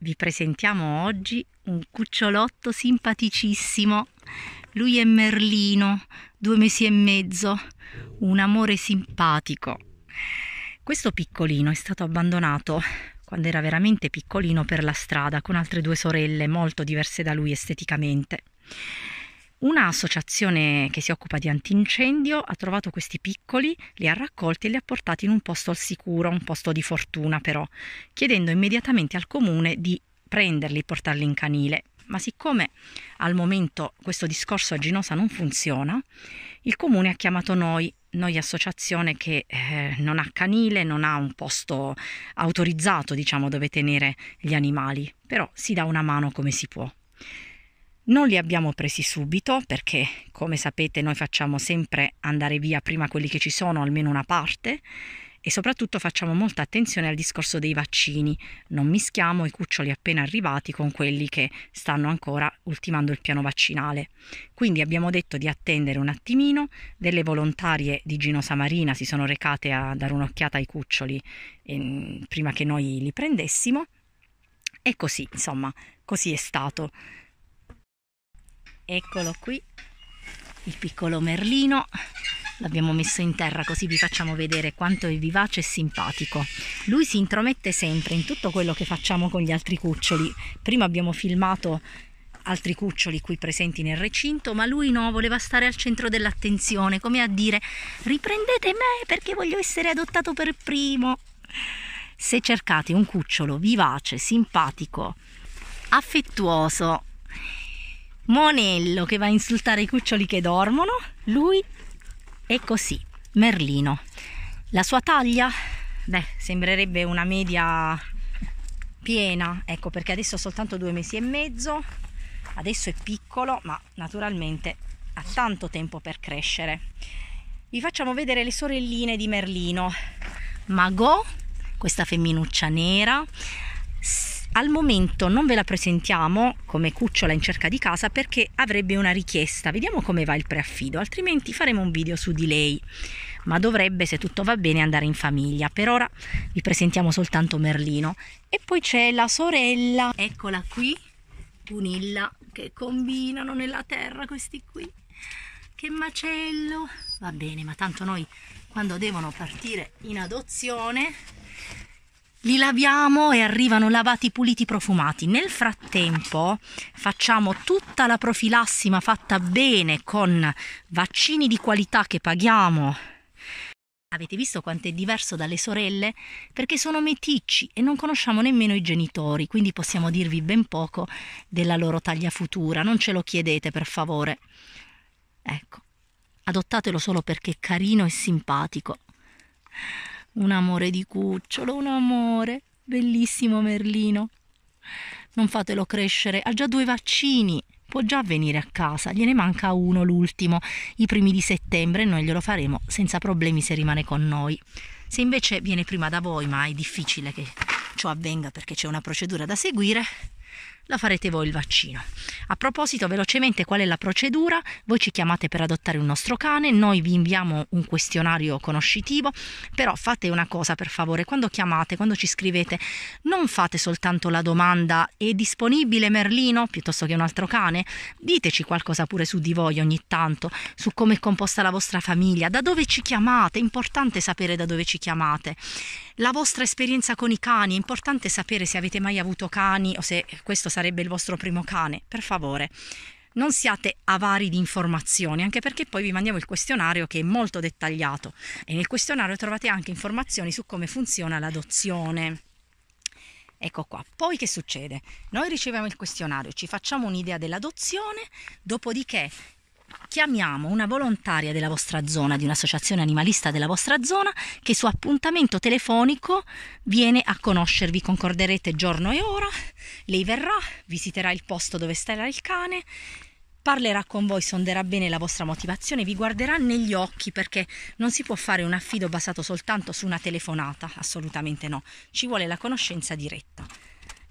vi presentiamo oggi un cucciolotto simpaticissimo. Lui è Merlino, due mesi e mezzo, un amore simpatico. Questo piccolino è stato abbandonato quando era veramente piccolino per la strada con altre due sorelle molto diverse da lui esteticamente. Un'associazione che si occupa di antincendio ha trovato questi piccoli, li ha raccolti e li ha portati in un posto al sicuro, un posto di fortuna però, chiedendo immediatamente al comune di prenderli e portarli in canile. Ma siccome al momento questo discorso a Ginosa non funziona, il comune ha chiamato noi noi associazione che eh, non ha canile, non ha un posto autorizzato, diciamo, dove tenere gli animali, però si dà una mano come si può. Non li abbiamo presi subito perché, come sapete, noi facciamo sempre andare via prima quelli che ci sono, almeno una parte, e soprattutto facciamo molta attenzione al discorso dei vaccini, non mischiamo i cuccioli appena arrivati con quelli che stanno ancora ultimando il piano vaccinale. Quindi abbiamo detto di attendere un attimino, delle volontarie di Gino Samarina si sono recate a dare un'occhiata ai cuccioli eh, prima che noi li prendessimo e così, insomma, così è stato eccolo qui il piccolo merlino l'abbiamo messo in terra così vi facciamo vedere quanto è vivace e simpatico lui si intromette sempre in tutto quello che facciamo con gli altri cuccioli prima abbiamo filmato altri cuccioli qui presenti nel recinto ma lui no, voleva stare al centro dell'attenzione come a dire riprendete me perché voglio essere adottato per primo se cercate un cucciolo vivace, simpatico affettuoso Monello che va a insultare i cuccioli che dormono, lui è così, Merlino. La sua taglia, beh, sembrerebbe una media piena, ecco perché adesso ha soltanto due mesi e mezzo, adesso è piccolo, ma naturalmente ha tanto tempo per crescere. Vi facciamo vedere le sorelline di Merlino. Magot, questa femminuccia nera, al momento non ve la presentiamo come cucciola in cerca di casa perché avrebbe una richiesta. Vediamo come va il preaffido, altrimenti faremo un video su di lei. Ma dovrebbe, se tutto va bene, andare in famiglia. Per ora vi presentiamo soltanto Merlino. E poi c'è la sorella, eccola qui, Punilla, che combinano nella terra questi qui. Che macello! Va bene, ma tanto noi quando devono partire in adozione li laviamo e arrivano lavati, puliti, profumati. Nel frattempo facciamo tutta la profilassima fatta bene con vaccini di qualità che paghiamo. Avete visto quanto è diverso dalle sorelle? Perché sono meticci e non conosciamo nemmeno i genitori, quindi possiamo dirvi ben poco della loro taglia futura. Non ce lo chiedete, per favore. Ecco, adottatelo solo perché è carino e simpatico. Un amore di cucciolo, un amore. Bellissimo Merlino. Non fatelo crescere, ha già due vaccini. Può già venire a casa, gliene manca uno l'ultimo, i primi di settembre noi glielo faremo senza problemi se rimane con noi. Se invece viene prima da voi, ma è difficile che ciò avvenga perché c'è una procedura da seguire, la farete voi il vaccino. A proposito, velocemente qual è la procedura? Voi ci chiamate per adottare un nostro cane, noi vi inviamo un questionario conoscitivo, però fate una cosa per favore, quando chiamate, quando ci scrivete, non fate soltanto la domanda è disponibile Merlino piuttosto che un altro cane? Diteci qualcosa pure su di voi ogni tanto, su come è composta la vostra famiglia, da dove ci chiamate, è importante sapere da dove ci chiamate. La vostra esperienza con i cani, è importante sapere se avete mai avuto cani o se questo sarà sarebbe il vostro primo cane, per favore non siate avari di informazioni, anche perché poi vi mandiamo il questionario che è molto dettagliato e nel questionario trovate anche informazioni su come funziona l'adozione. Ecco qua, poi che succede? Noi riceviamo il questionario, ci facciamo un'idea dell'adozione, dopodiché chiamiamo una volontaria della vostra zona, di un'associazione animalista della vostra zona, che su appuntamento telefonico viene a conoscervi, concorderete giorno e ora, lei verrà, visiterà il posto dove starà il cane, parlerà con voi, sonderà bene la vostra motivazione, vi guarderà negli occhi perché non si può fare un affido basato soltanto su una telefonata, assolutamente no, ci vuole la conoscenza diretta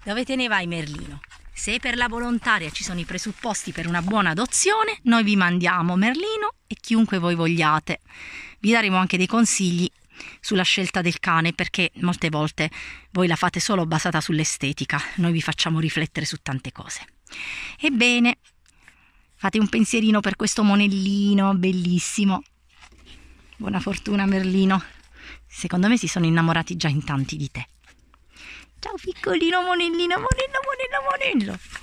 dove teneva i Merlino. Se per la volontaria ci sono i presupposti per una buona adozione, noi vi mandiamo Merlino e chiunque voi vogliate. Vi daremo anche dei consigli sulla scelta del cane perché molte volte voi la fate solo basata sull'estetica, noi vi facciamo riflettere su tante cose. Ebbene, fate un pensierino per questo monellino bellissimo. Buona fortuna Merlino. Secondo me si sono innamorati già in tanti di te. Ciao piccolino monellino, monello, monello, monello.